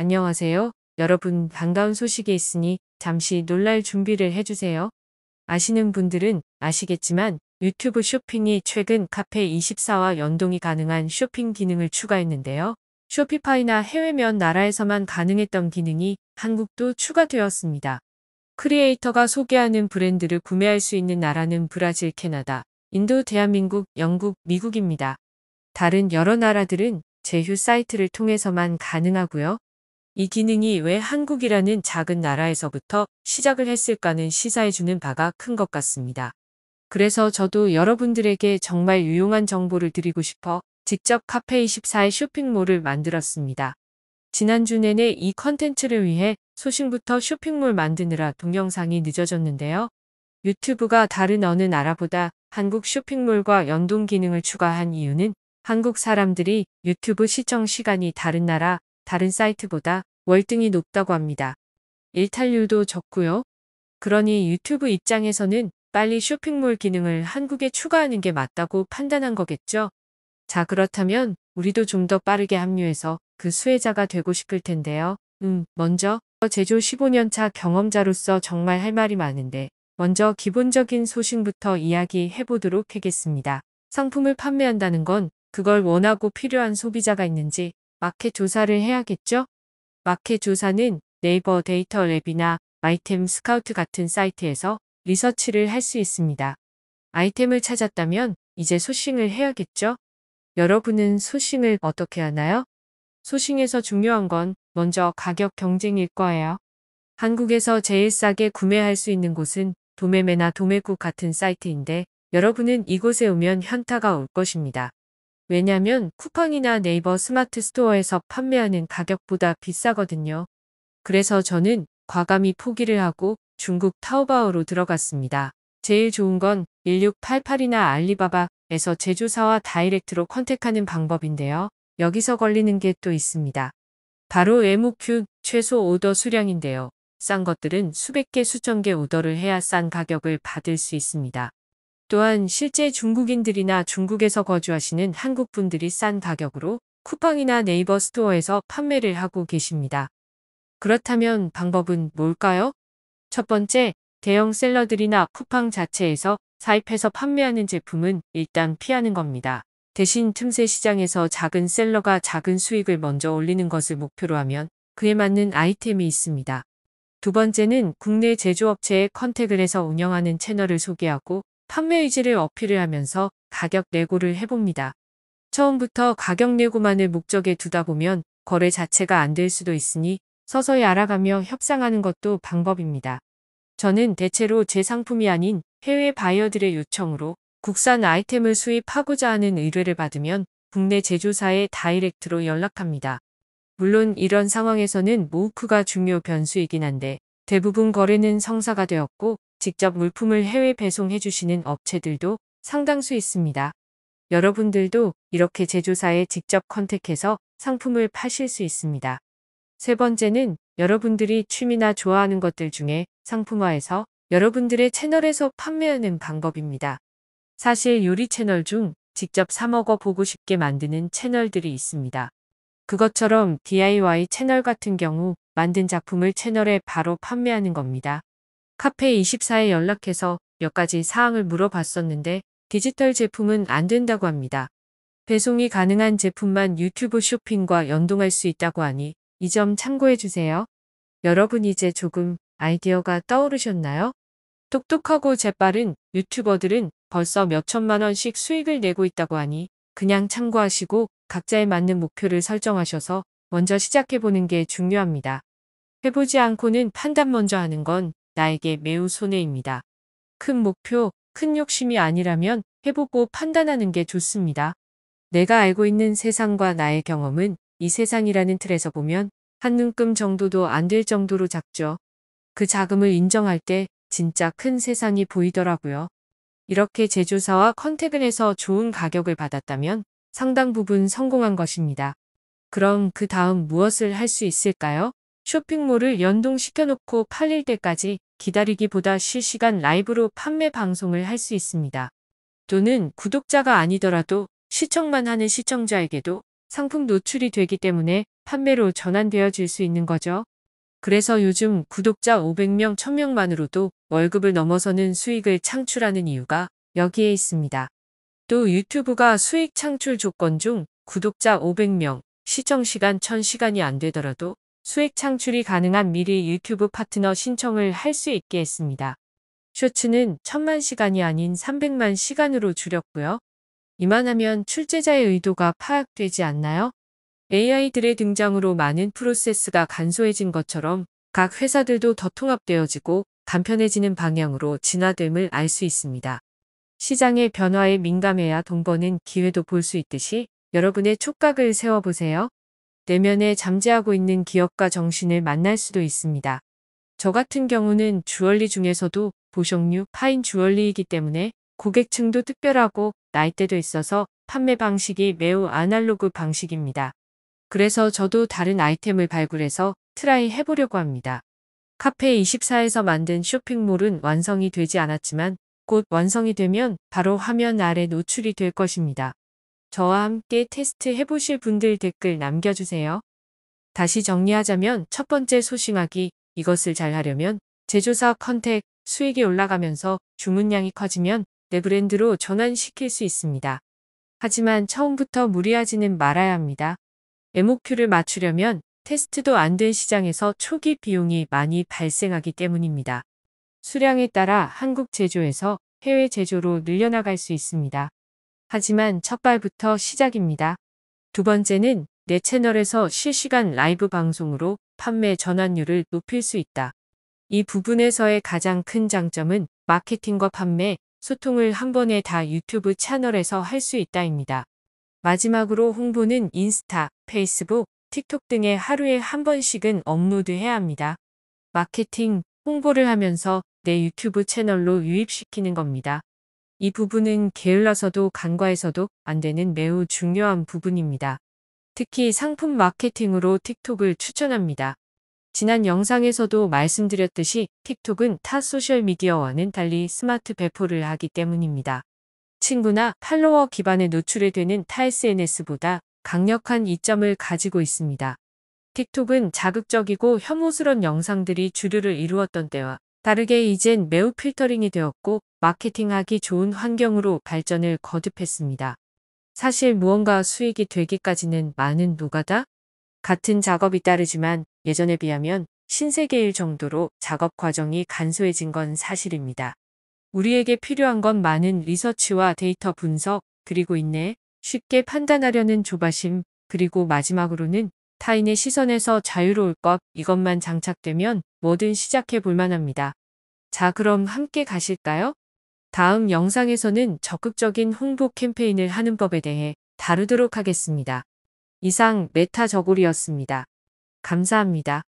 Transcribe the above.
안녕하세요. 여러분 반가운 소식이 있으니 잠시 놀랄 준비를 해주세요. 아시는 분들은 아시겠지만 유튜브 쇼핑이 최근 카페24와 연동이 가능한 쇼핑 기능을 추가했는데요. 쇼피파이나 해외 면 나라에서만 가능했던 기능이 한국도 추가되었습니다. 크리에이터가 소개하는 브랜드를 구매할 수 있는 나라는 브라질, 캐나다, 인도, 대한민국, 영국, 미국입니다. 다른 여러 나라들은 제휴 사이트를 통해서만 가능하고요. 이 기능이 왜 한국이라는 작은 나라에서부터 시작을 했을까는 시사해주는 바가 큰 것 같습니다. 그래서 저도 여러분들에게 정말 유용한 정보를 드리고 싶어 직접 카페24의 쇼핑몰을 만들었습니다. 지난주 내내 이 컨텐츠를 위해 소싱부터 쇼핑몰 만드느라 동영상이 늦어졌는데요. 유튜브가 다른 어느 나라보다 한국 쇼핑몰과 연동 기능을 추가한 이유는 한국 사람들이 유튜브 시청 시간이 다른 나라, 다른 사이트보다 월등히 높다고 합니다. 일탈률도 적고요. 그러니 유튜브 입장에서는 빨리 쇼핑몰 기능을 한국에 추가하는 게 맞다고 판단한 거겠죠. 자 그렇다면 우리도 좀 더 빠르게 합류해서 그 수혜자가 되고 싶을 텐데요. 음 먼저 제조 15년차 경험자로서 정말 할 말이 많은데 먼저 기본적인 소식부터 이야기해보도록 하겠습니다. 상품을 판매한다는 건 그걸 원하고 필요한 소비자가 있는지 마켓 조사를 해야겠죠? 마켓 조사는 네이버 데이터 랩이나 아이템 스카우트 같은 사이트에서 리서치를 할 수 있습니다. 아이템을 찾았다면 이제 소싱을 해야겠죠? 여러분은 소싱을 어떻게 하나요? 소싱에서 중요한 건 먼저 가격 경쟁일 거예요. 한국에서 제일 싸게 구매할 수 있는 곳은 도매매나 도매국 같은 사이트인데 여러분은 이곳에 오면 현타가 올 것입니다. 왜냐면 쿠팡이나 네이버 스마트 스토어에서 판매하는 가격보다 비싸거든요. 그래서 저는 과감히 포기를 하고 중국 타오바오로 들어갔습니다. 제일 좋은 건 1688이나 알리바바에서 제조사와 다이렉트로 컨택하는 방법인데요. 여기서 걸리는 게 또 있습니다. 바로 MOQ 최소 오더 수량인데요. 싼 것들은 수백 개 수천 개 오더를 해야 싼 가격을 받을 수 있습니다. 또한 실제 중국인들이나 중국에서 거주하시는 한국분들이 싼 가격으로 쿠팡이나 네이버 스토어에서 판매를 하고 계십니다. 그렇다면 방법은 뭘까요? 첫 번째, 대형 셀러들이나 쿠팡 자체에서 사입해서 판매하는 제품은 일단 피하는 겁니다. 대신 틈새 시장에서 작은 셀러가 작은 수익을 먼저 올리는 것을 목표로 하면 그에 맞는 아이템이 있습니다. 두 번째는 국내 제조업체에 컨택을 해서 운영하는 채널을 소개하고 판매 의지를 어필을 하면서 가격 내고를 해봅니다. 처음부터 가격 내고만을 목적에 두다 보면 거래 자체가 안 될 수도 있으니 서서히 알아가며 협상하는 것도 방법입니다. 저는 대체로 제 상품이 아닌 해외 바이어들의 요청으로 국산 아이템을 수입하고자 하는 의뢰를 받으면 국내 제조사에 다이렉트로 연락합니다. 물론 이런 상황에서는 모우크가 뭐 중요 변수이긴 한데 대부분 거래는 성사가 되었고 직접 물품을 해외 배송해주시는 업체들도 상당수 있습니다. 여러분들도 이렇게 제조사에 직접 컨택해서 상품을 파실 수 있습니다. 세 번째는 여러분들이 취미나 좋아하는 것들 중에 상품화해서 여러분들의 채널에서 판매하는 방법입니다. 사실 요리 채널 중 직접 사 먹어보고 싶게 만드는 채널들이 있습니다. 그것처럼 DIY 채널 같은 경우 만든 작품을 채널에 바로 판매하는 겁니다. 카페24에 연락해서 몇 가지 사항을 물어봤었는데 디지털 제품은 안 된다고 합니다. 배송이 가능한 제품만 유튜브 쇼핑과 연동할 수 있다고 하니 이 점 참고해주세요. 여러분 이제 조금 아이디어가 떠오르셨나요? 똑똑하고 재빠른 유튜버들은 벌써 몇천만 원씩 수익을 내고 있다고 하니 그냥 참고하시고 각자에 맞는 목표를 설정하셔서 먼저 시작해보는 게 중요합니다. 해보지 않고는 판단 먼저 하는 건 나에게 매우 손해입니다. 큰 목표, 큰 욕심이 아니라면 해보고 판단하는 게 좋습니다. 내가 알고 있는 세상과 나의 경험은 이 세상이라는 틀에서 보면 한눈금 정도도 안 될 정도로 작죠. 그 자금을 인정할 때 진짜 큰 세상이 보이더라고요. 이렇게 제조사와 컨택을 해서 좋은 가격을 받았다면 상당 부분 성공한 것입니다. 그럼 그 다음 무엇을 할 수 있을까요? 쇼핑몰을 연동시켜놓고 팔릴 때까지 기다리기보다 실시간 라이브로 판매 방송을 할 수 있습니다. 또는 구독자가 아니더라도 시청만 하는 시청자에게도 상품 노출이 되기 때문에 판매로 전환되어질 수 있는 거죠. 그래서 요즘 구독자 500명, 1000명만으로도 월급을 넘어서는 수익을 창출하는 이유가 여기에 있습니다. 또 유튜브가 수익 창출 조건 중 구독자 500명, 시청시간 1000시간이 안 되더라도 수익 창출이 가능한 미리 유튜브 파트너 신청을 할 수 있게 했습니다. 쇼츠는 천만 시간이 아닌 300만 시간으로 줄였고요. 이만하면 출제자의 의도가 파악되지 않나요? AI들의 등장으로 많은 프로세스가 간소해진 것처럼 각 회사들도 더 통합되어지고 간편해지는 방향으로 진화됨을 알 수 있습니다. 시장의 변화에 민감해야 동 버는 기회도 볼 수 있듯이 여러분의 촉각을 세워보세요. 내면에 잠재하고 있는 기억과 정신을 만날 수도 있습니다. 저 같은 경우는 주얼리 중에서도 보석류 파인 주얼리이기 때문에 고객층도 특별하고 나이대도 있어서 판매 방식이 매우 아날로그 방식입니다. 그래서 저도 다른 아이템을 발굴해서 트라이 해보려고 합니다. 카페24에서 만든 쇼핑몰은 완성이 되지 않았지만 곧 완성이 되면 바로 화면 아래 노출이 될 것입니다. 저와 함께 테스트 해보실 분들 댓글 남겨주세요. 다시 정리하자면 첫 번째 소싱하기, 이것을 잘 하려면 제조사 컨택, 수익이 올라가면서 주문량이 커지면 내 브랜드로 전환시킬 수 있습니다. 하지만 처음부터 무리하지는 말아야 합니다. MOQ를 맞추려면 테스트도 안 된 시장에서 초기 비용이 많이 발생하기 때문입니다. 수량에 따라 한국 제조에서 해외 제조로 늘려나갈 수 있습니다. 하지만 첫발부터 시작입니다. 두 번째는 내 채널에서 실시간 라이브 방송으로 판매 전환율을 높일 수 있다. 이 부분에서의 가장 큰 장점은 마케팅과 판매, 소통을 한 번에 다 유튜브 채널에서 할 수 있다입니다. 마지막으로 홍보는 인스타, 페이스북, 틱톡 등에 하루에 한 번씩은 업로드해야 합니다. 마케팅, 홍보를 하면서 내 유튜브 채널로 유입시키는 겁니다. 이 부분은 게을러서도 간과해서도 안 되는 매우 중요한 부분입니다. 특히 상품 마케팅으로 틱톡을 추천합니다. 지난 영상에서도 말씀드렸듯이 틱톡은 타 소셜미디어와는 달리 스마트 배포를 하기 때문입니다. 친구나 팔로워 기반에 노출이 되는 타 SNS보다 강력한 이점을 가지고 있습니다. 틱톡은 자극적이고 혐오스런 영상들이 주류를 이루었던 때와 다르게 이젠 매우 필터링이 되었고 마케팅하기 좋은 환경으로 발전을 거듭했습니다. 사실 무언가 수익이 되기까지는 많은 노가다? 같은 작업이 따르지만 예전에 비하면 신세계일 정도로 작업 과정이 간소해진 건 사실입니다. 우리에게 필요한 건 많은 리서치와 데이터 분석, 그리고 인내, 쉽게 판단하려는 조바심, 그리고 마지막으로는 타인의 시선에서 자유로울 것 이것만 장착되면 뭐든 시작해 볼만 합니다. 자 그럼 함께 가실까요? 다음 영상에서는 적극적인 홍보 캠페인을 하는 법에 대해 다루도록 하겠습니다. 이상 메타 저골이었습니다. 감사합니다.